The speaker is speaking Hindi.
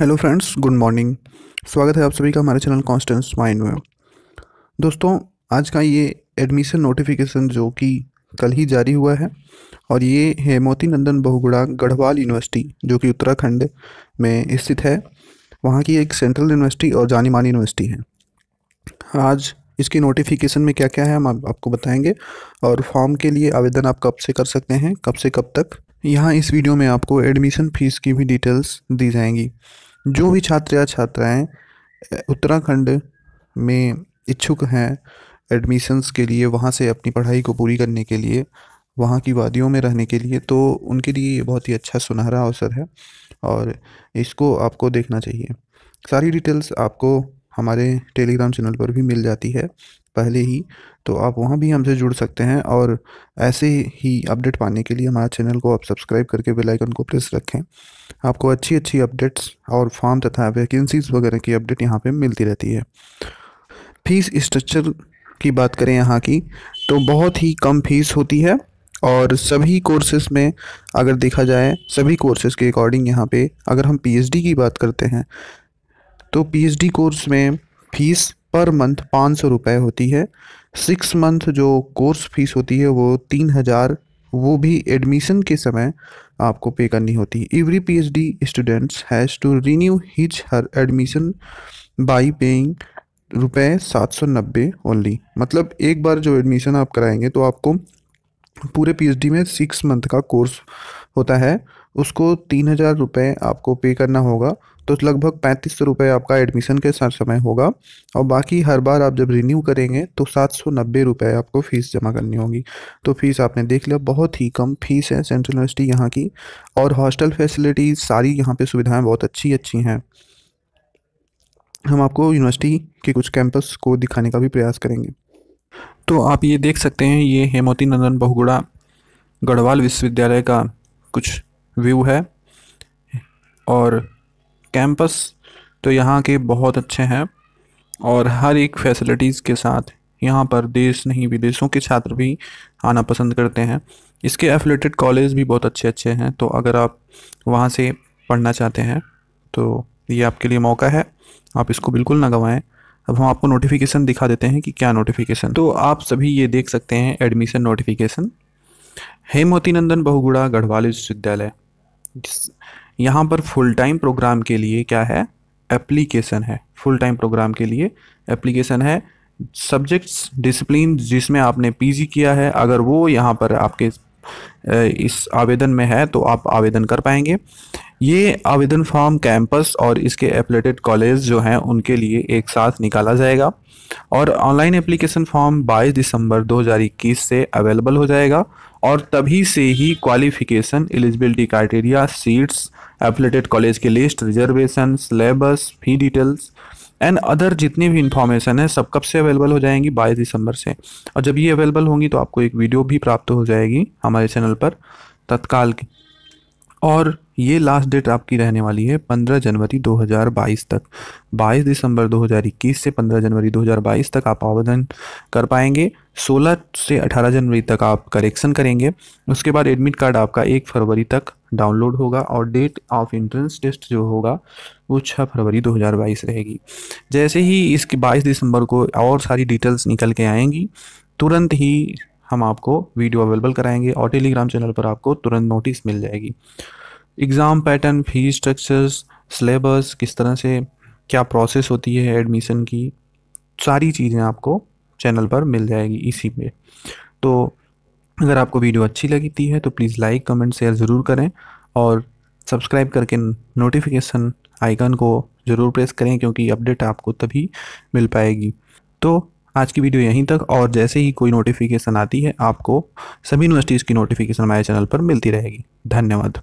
हेलो फ्रेंड्स गुड मॉर्निंग स्वागत है आप सभी का हमारे चैनल कॉन्स्टेंस माइंड में दोस्तों आज का ये एडमिशन नोटिफिकेशन जो कि कल ही जारी हुआ है और ये है मोती नंदन बहुगुड़ा गढ़वाल यूनिवर्सिटी जो कि उत्तराखंड में स्थित है वहाँ की एक सेंट्रल यूनिवर्सिटी और जानी मानी यूनिवर्सिटी है आज इसकी नोटिफिकेशन में क्या क्या है हम आपको बताएंगे और फॉर्म के लिए आवेदन आप कब से कर सकते हैं कब से कब तक यहाँ इस वीडियो में आपको एडमिशन फ़ीस की भी डिटेल्स दी जाएंगी जो भी छात्र या छात्राएं उत्तराखंड में इच्छुक हैं एडमिशन्स के लिए वहाँ से अपनी पढ़ाई को पूरी करने के लिए वहाँ की वादियों में रहने के लिए तो उनके लिए ये बहुत ही अच्छा सुनहरा अवसर है और इसको आपको देखना चाहिए सारी डिटेल्स आपको हमारे टेलीग्राम चैनल पर भी मिल जाती है पहले ही तो आप वहाँ भी हमसे जुड़ सकते हैं और ऐसे ही अपडेट पाने के लिए हमारे चैनल को आप सब्सक्राइब करके बेल आइकन को प्रेस रखें आपको अच्छी अच्छी अपडेट्स और फॉर्म तथा वैकेंसीज़ वगैरह की अपडेट यहाँ पे मिलती रहती है फीस स्ट्रक्चर की बात करें यहाँ की तो बहुत ही कम फीस होती है और सभी कोर्सेज़ में अगर देखा जाए सभी कोर्सेज़ के अकॉर्डिंग यहाँ पर अगर हम डी की बात करते हैं तो डी कोर्स में फ़ीस पर मंथ पाँच सौ रुपये होती है सिक्स मंथ जो कोर्स फीस होती है वो तीन हज़ार वो भी एडमिशन के समय आपको पे करनी होती है every PhD students has to renew his her admission by paying रुपये सात सौ नब्बे ओनली मतलब एक बार जो एडमिशन आप कराएंगे तो आपको पूरे पीएचडी में सिक्स मंथ का कोर्स होता है उसको तीन हज़ार रुपये आपको पे करना होगा तो लगभग पैंतीस सौ रुपये आपका एडमिशन के साथ समय होगा और बाकी हर बार आप जब रिन्यू करेंगे तो सात सौ नब्बे रुपये आपको फ़ीस जमा करनी होगी तो फ़ीस आपने देख लिया बहुत ही कम फीस है सेंट्रल यूनिवर्सिटी यहाँ की और हॉस्टल फैसिलिटीज़ सारी यहाँ पे सुविधाएं बहुत अच्छी अच्छी हैं हम आपको यूनिवर्सिटी के कुछ कैंपस को दिखाने का भी प्रयास करेंगे तो आप ये देख सकते हैं ये हेमोती नंदन बहुगुड़ा गढ़वाल विश्वविद्यालय का कुछ व्यू है और कैंपस तो यहाँ के बहुत अच्छे हैं और हर एक फैसिलिटीज़ के साथ यहाँ पर देश नहीं विदेशों के छात्र भी आना पसंद करते हैं इसके एफिलेटेड कॉलेज भी बहुत अच्छे अच्छे हैं तो अगर आप वहाँ से पढ़ना चाहते हैं तो ये आपके लिए मौका है आप इसको बिल्कुल ना गंवाएं अब हम आपको नोटिफिकेशन दिखा देते हैं कि क्या नोटिफिकेशन तो आप सभी ये देख सकते हैं एडमिशन नोटिफिकेशन हेमोती नंदन बहुगुड़ा गढ़वाल विश्वविद्यालय यहाँ पर फुल टाइम प्रोग्राम के लिए क्या है एप्लीकेशन है फुल टाइम प्रोग्राम के लिए एप्लीकेशन है सब्जेक्ट्स डिसिप्लिन जिसमें आपने पीजी किया है अगर वो यहाँ पर आपके इस आवेदन में है तो आप आवेदन कर पाएंगे ये आवेदन फॉर्म कैंपस और इसके एफिलेटेड कॉलेज जो हैं उनके लिए एक साथ निकाला जाएगा और ऑनलाइन एप्लीकेशन फॉर्म 22 दिसंबर 2021 से अवेलेबल हो जाएगा और तभी से ही qualification eligibility criteria seats affiliated college की list reservation syllabus fee details and other जितनी भी इंफॉर्मेशन है सब कब से अवेलेबल हो जाएंगी बाईस दिसंबर से और जब ये अवेलेबल होंगी तो आपको एक वीडियो भी प्राप्त हो जाएगी हमारे चैनल पर तत्काल की और ये लास्ट डेट आपकी रहने वाली है 15 जनवरी 2022 तक 22 दिसंबर 2021 से 15 जनवरी 2022 तक आप आवेदन कर पाएंगे 16 से 18 जनवरी तक आप करेक्शन करेंगे उसके बाद एडमिट कार्ड आपका एक फरवरी तक डाउनलोड होगा और डेट ऑफ एंट्रेंस टेस्ट जो होगा वो छः फरवरी 2022 रहेगी जैसे ही इसकी 22 दिसंबर को और सारी डिटेल्स निकल के आएंगी तुरंत ही हम आपको वीडियो अवेलेबल कराएंगे और टेलीग्राम चैनल पर आपको तुरंत नोटिस मिल जाएगी exam pattern fee structures syllabus किस तरह से क्या प्रोसेस होती है एडमिशन की सारी चीज़ें आपको चैनल पर मिल जाएगी इसी पे तो अगर आपको वीडियो अच्छी लगती है तो प्लीज़ लाइक कमेंट शेयर ज़रूर करें और सब्सक्राइब करके नोटिफिकेशन आइकन को ज़रूर प्रेस करें क्योंकि अपडेट आपको तभी मिल पाएगी तो आज की वीडियो यहीं तक और जैसे ही कोई नोटिफिकेशन आती है आपको सभी यूनिवर्सिटीज़ की नोटिफिकेशन हमारे चैनल पर मिलती रहेगी धन्यवाद